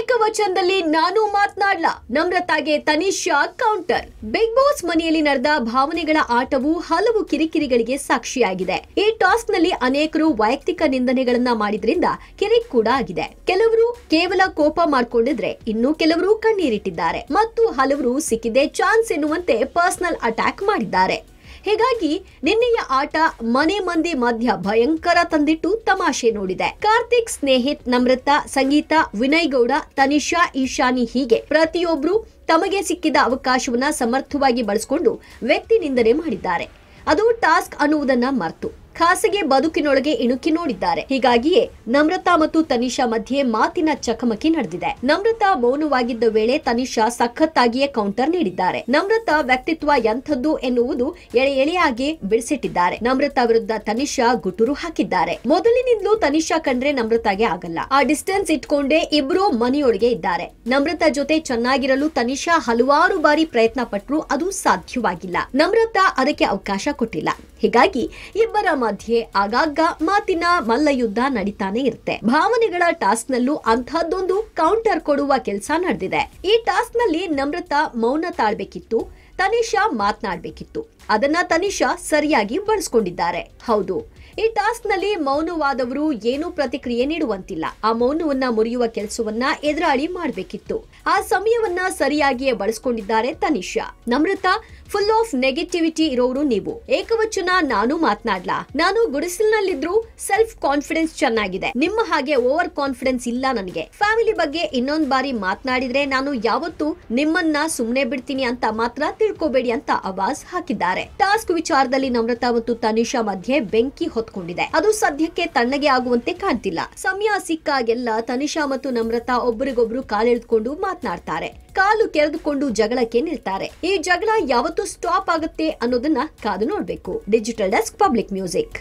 ಏಕವಚನದಲ್ಲಿ ನಾನು ಮಾತನಾಡ್ಲ ನಮ್ರತಾಗೆ ತನಿಷಾ ಕೌಂಟರ್ ಬಿಗ್ ಬಾಸ್ ಮನೆಯಲ್ಲಿ ನಡೆದ ಭಾವನೆಗಳ ಆಟವು ಹಲವು ಕಿರಿಕಿರಿಗಳಿಗೆ ಸಾಕ್ಷಿಯಾಗಿದೆ ಈ ಟಾಸ್ಕ್ ನಲ್ಲಿ ಅನೇಕರು ವೈಯಕ್ತಿಕ ನಿಂದನೆಗಳನ್ನ ಮಾಡಿದ್ರಿಂದ ಕಿರಿಕ್ ಕೂಡ ಆಗಿದೆ ಕೆಲವರು ಕೇವಲ ಕೋಪ ಮಾಡಿಕೊಂಡಿದ್ರೆ ಇನ್ನು ಕೆಲವರು ಕಣ್ಣೀರಿಟ್ಟಿದ್ದಾರೆ ಮತ್ತು ಹಲವರು ಸಿಕ್ಕಿದೆ ಚಾನ್ಸ್ ಎನ್ನುವಂತೆ ಪರ್ಸನಲ್ ಅಟ್ಯಾಕ್ ಮಾಡಿದ್ದಾರೆ ಹೀಗಾಗಿ ನಿನ್ನೆಯ ಆಟ ಮನೆ ಮಂದಿ ಮಧ್ಯ ಭಯಂಕರ ತಂದಿಟ್ಟು ತಮಾಷೆ ನೋಡಿದೆ ಕಾರ್ತಿಕ್ ಸ್ನೇಹಿತ್ ನಮ್ರತಾ ಸಂಗೀತ ವಿನಯ್ ಗೌಡ ತನಿಷಾ ಈಶಾನಿ ಹೀಗೆ ಪ್ರತಿಯೊಬ್ಬರು ತಮಗೆ ಸಿಕ್ಕಿದ ಅವಕಾಶವನ್ನ ಸಮರ್ಥವಾಗಿ ಬಳಸಿಕೊಂಡು ವ್ಯಕ್ತಿ ನಿಂದನೆ ಮಾಡಿದ್ದಾರೆ ಅದು ಟಾಸ್ಕ್ ಅನ್ನುವುದನ್ನ ಮರ್ತು ಖಾಸಗಿ ಬದುಕಿನೊಳಗೆ ಇಣುಕಿ ನೋಡಿದ್ದಾರೆ ಹೀಗಾಗಿಯೇ ನಮ್ರತಾ ಮತ್ತು ತನಿಷಾ ಮಧ್ಯೆ ಮಾತಿನ ಚಕಮಕಿ ನಡೆದಿದೆ ನಮ್ರತಾ ಮೌನವಾಗಿದ್ದ ವೇಳೆ ತನಿಷಾ ಸಖತ್ತಾಗಿಯೇ ಕೌಂಟರ್ ನೀಡಿದ್ದಾರೆ ನಮ್ರತಾ ವ್ಯಕ್ತಿತ್ವ ಎಂಥದ್ದು ಎನ್ನುವುದು ಎಳೆ ಎಳೆಯಾಗಿ ಬಿಡಿಸಿಟ್ಟಿದ್ದಾರೆ ನಮ್ರತಾ ವಿರುದ್ಧ ತನಿಷಾ ಗುಟುರು ಹಾಕಿದ್ದಾರೆ ಮೊದಲಿನಿಂದಲೂ ತನಿಷಾ ಕಂಡ್ರೆ ನಮ್ರತಾಗೆ ಆಗಲ್ಲ ಆ ಡಿಸ್ಟೆನ್ಸ್ ಇಟ್ಕೊಂಡೇ ಇಬ್ರು ಮನೆಯೊಳಗೆ ಇದ್ದಾರೆ ನಮ್ರತಾ ಜೊತೆ ಚೆನ್ನಾಗಿರಲು ತನಿಷಾ ಹಲವಾರು ಬಾರಿ ಪ್ರಯತ್ನ ಪಟ್ಟರು ಅದು ಸಾಧ್ಯವಾಗಿಲ್ಲ ನಮ್ರತಾ ಅದಕ್ಕೆ ಅವಕಾಶ ಕೊಟ್ಟಿಲ್ಲ ಹೀಗಾಗಿ ಇಬ್ಬರ ಮಧ್ಯೆ ಆಗಾಗ ಮಾತಿನ ಮಲ್ಲಯುದ್ಧ ನಡೀತಾನೆ ಇರುತ್ತೆ ಭಾವನೆಗಳ ಟಾಸ್ಕ್ ನಲ್ಲೂ ಅಂತಹದ್ದೊಂದು ಕೌಂಟರ್ ಕೊಡುವ ಕೆಲಸ ನಡೆದಿದೆ ಈ ಟಾಸ್ಕ್ ನಲ್ಲಿ ನಮ್ರತಾ ಮೌನ ತಾಳ್ಬೇಕಿತ್ತು ತನಿಷಾ ಮಾತನಾಡಬೇಕಿತ್ತು ಅದನ್ನ ತನಿಷಾ ಸರಿಯಾಗಿ ಬಳಸ್ಕೊಂಡಿದ್ದಾರೆ ಹೌದು ಈ ಟಾಸ್ಕ್ ನಲ್ಲಿ ಮೌನವಾದವರು ಏನೂ ಪ್ರತಿಕ್ರಿಯೆ ನೀಡುವಂತಿಲ್ಲ ಆ ಮೌನವನ್ನ ಮುರಿಯುವ ಕೆಲಸವನ್ನ ಎದುರಾಳಿ ಮಾಡಬೇಕಿತ್ತು ಆ ಸಮಯವನ್ನ ಸರಿಯಾಗಿಯೇ ಬಳಸ್ಕೊಂಡಿದ್ದಾರೆ Tanisha Namrata full of negativity ಇರೋರು ನೀವು ಏಕವಚನ ನಾನು ಮಾತನಾಡ್ಲಾ ನಾನು ಗುಡಿಸಲ್ನಲ್ಲಿದ್ರು ಸೆಲ್ಫ್ ಕಾನ್ಫಿಡೆನ್ಸ್ ಚೆನ್ನಾಗಿದೆ ನಿಮ್ಮ ಹಾಗೆ ಓವರ್ ಕಾನ್ಫಿಡೆನ್ಸ್ ಇಲ್ಲ ನನಗೆ ಫ್ಯಾಮಿಲಿ ಬಗ್ಗೆ ಇನ್ನೊಂದ್ ಬಾರಿ ಮಾತನಾಡಿದ್ರೆ ನಾನು ಯಾವತ್ತು ನಿಮ್ಮನ್ನ ಸುಮ್ಮನೆ ಬಿಡ್ತೀನಿ ಅಂತ ಮಾತ್ರ ತಿಳ್ಕೋಬೇಡಿ ಅಂತ ಅವಾಜ್ ಹಾಕಿದ್ದಾರೆ ಟಾಸ್ಕ್ ವಿಚಾರದಲ್ಲಿ ನಮ್ರತಾ ಮತ್ತು ತನಿಷಾ ಮಧ್ಯೆ ಬೆಂಕಿ ಹೊತ್ಕೊಂಡಿದೆ ಅದು ಸದ್ಯಕ್ಕೆ ತಣ್ಣಗೆ ಆಗುವಂತೆ ಕಾಣ್ತಿಲ್ಲ ಸಮಯ ಸಿಕ್ಕಾಗೆಲ್ಲ ತನಿಷಾ ಮತ್ತು ನಮ್ರತಾ ಒಬ್ಬರಿಗೊಬ್ರು ಕಾಲೆಳೆದುಕೊಂಡು ಮಾತನಾಡ್ತಾರೆ ಕಾಲು ಕೆರೆದುಕೊಂಡು ಜಗಳಕ್ಕೆ ನಿಲ್ತಾರೆ ಈ ಜಗಳ ಯಾವತ್ತು ಸ್ಟಾಪ್ ಆಗುತ್ತೆ ಅನ್ನೋದನ್ನ ಕಾದು ನೋಡ್ಬೇಕು ಡಿಜಿಟಲ್ ಡೆಸ್ಕ್ ಪಬ್ಲಿಕ್ ಮ್ಯೂಸಿಕ್